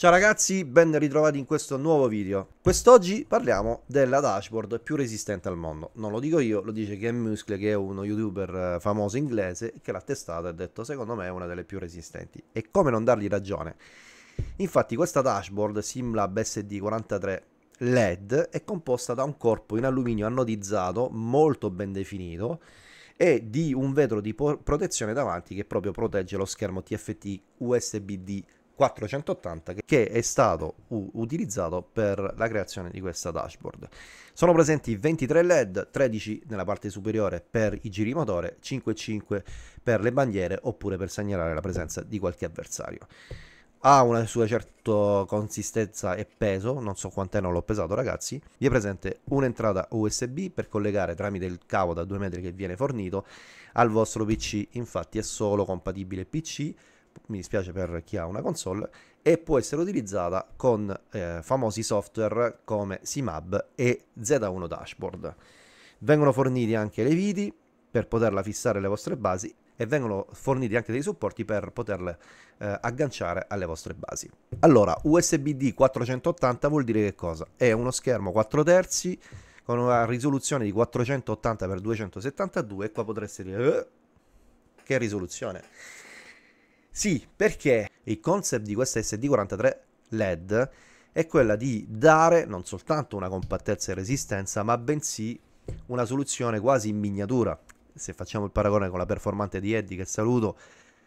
Ciao ragazzi, ben ritrovati in questo nuovo video. Quest'oggi parliamo della dashboard più resistente al mondo. Non lo dico io, lo dice Ken Muscle che è uno youtuber eh, famoso inglese che l'ha testata e ha detto secondo me è una delle più resistenti. E come non dargli ragione? Infatti questa dashboard Simlab SD43 LED è composta da un corpo in alluminio anodizzato molto ben definito e di un vetro di protezione davanti che proprio protegge lo schermo TFT USB-D 480 che è stato u- utilizzato per la creazione di questa dashboard. Sono presenti 23 LED, 13 nella parte superiore per i giri motore, 5 e 5 per le bandiere oppure per segnalare la presenza di qualche avversario ha una sua certa consistenza e peso, non so quant'è, non l'ho pesato ragazzi. Vi è presente un'entrata USB per collegare tramite il cavo da 2 metri che viene fornito al vostro PC, infatti è solo compatibile PC mi dispiace per chi ha una console, e può essere utilizzata con eh, famosi software come Simab e Z1 Dashboard. Vengono forniti anche le viti per poterla fissare alle vostre basi e vengono forniti anche dei supporti per poterle eh, agganciare alle vostre basi. Allora, USB-D 480 vuol dire che cosa? È uno schermo 4 terzi con una risoluzione di 480x272 e qua potreste dire eh, che risoluzione sì, perché il concept di questa SD43 LED è quella di dare non soltanto una compattezza e resistenza, ma bensì una soluzione quasi in miniatura. Se facciamo il paragone con la performante di Eddy, che saluto,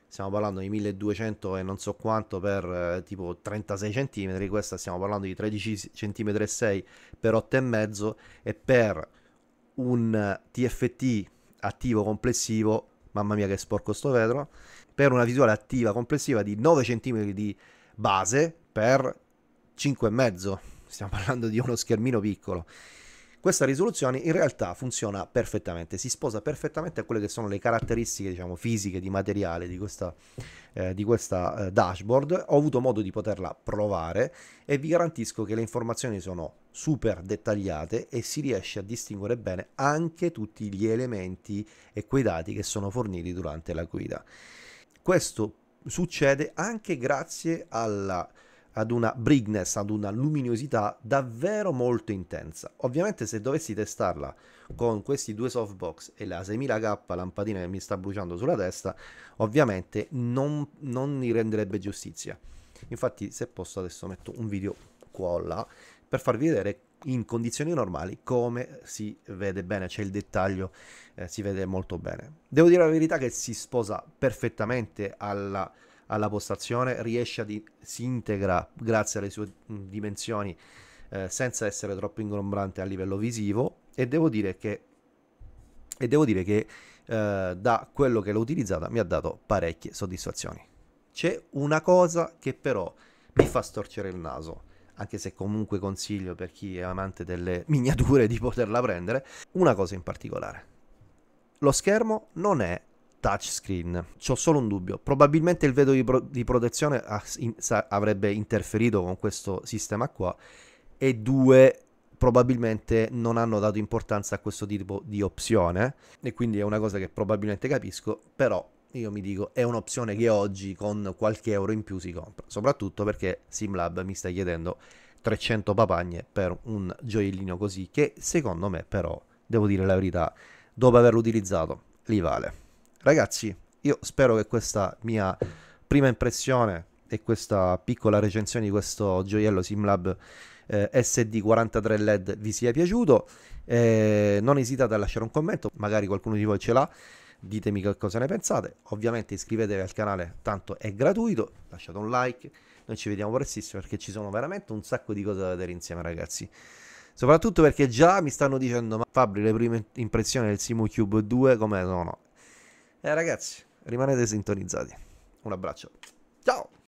stiamo parlando di 1200 e non so quanto per eh, tipo 36 cm, questa stiamo parlando di 13 cm e 6 per 8,5 e per un TFT attivo complessivo, mamma mia che sporco sto vetro, per una visuale attiva complessiva di 9 cm di base per 5,5. Stiamo parlando di uno schermino piccolo. Questa risoluzione in realtà funziona perfettamente, si sposa perfettamente a quelle che sono le caratteristiche diciamo, fisiche di materiale di questa, eh, di questa eh, dashboard. Ho avuto modo di poterla provare e vi garantisco che le informazioni sono super dettagliate e si riesce a distinguere bene anche tutti gli elementi e quei dati che sono forniti durante la guida. Questo succede anche grazie alla, ad una brightness, ad una luminosità davvero molto intensa. Ovviamente se dovessi testarla con questi due softbox e la 6000K lampadina che mi sta bruciando sulla testa, ovviamente non, non mi renderebbe giustizia. Infatti se posso adesso metto un video cuolla per farvi vedere in condizioni normali come si vede bene, c'è il dettaglio, eh, si vede molto bene. Devo dire la verità che si sposa perfettamente alla, alla postazione, riesce a di, si integra grazie alle sue dimensioni eh, senza essere troppo ingombrante a livello visivo e devo dire che, devo dire che eh, da quello che l'ho utilizzata mi ha dato parecchie soddisfazioni. C'è una cosa che però mi fa storcere il naso anche se comunque consiglio per chi è amante delle miniature di poterla prendere, una cosa in particolare. Lo schermo non è touchscreen. ho solo un dubbio. Probabilmente il vetro di, pro- di protezione a- in- sa- avrebbe interferito con questo sistema qua. E due, probabilmente non hanno dato importanza a questo tipo di opzione. E quindi è una cosa che probabilmente capisco. Però io mi dico è un'opzione che oggi con qualche euro in più si compra, soprattutto perché SimLab mi sta chiedendo 300 papagne per un gioiellino così che secondo me però, devo dire la verità, dopo averlo utilizzato li vale. Ragazzi, io spero che questa mia prima impressione e questa piccola recensione di questo gioiello SimLab eh, SD43 LED vi sia piaciuto. Eh, non esitate a lasciare un commento, magari qualcuno di voi ce l'ha ditemi che cosa ne pensate ovviamente iscrivetevi al canale tanto è gratuito lasciate un like noi ci vediamo prestissimo perché ci sono veramente un sacco di cose da vedere insieme ragazzi soprattutto perché già mi stanno dicendo ma Fabri le prime impressioni del Simu Cube 2 come sono eh ragazzi rimanete sintonizzati un abbraccio ciao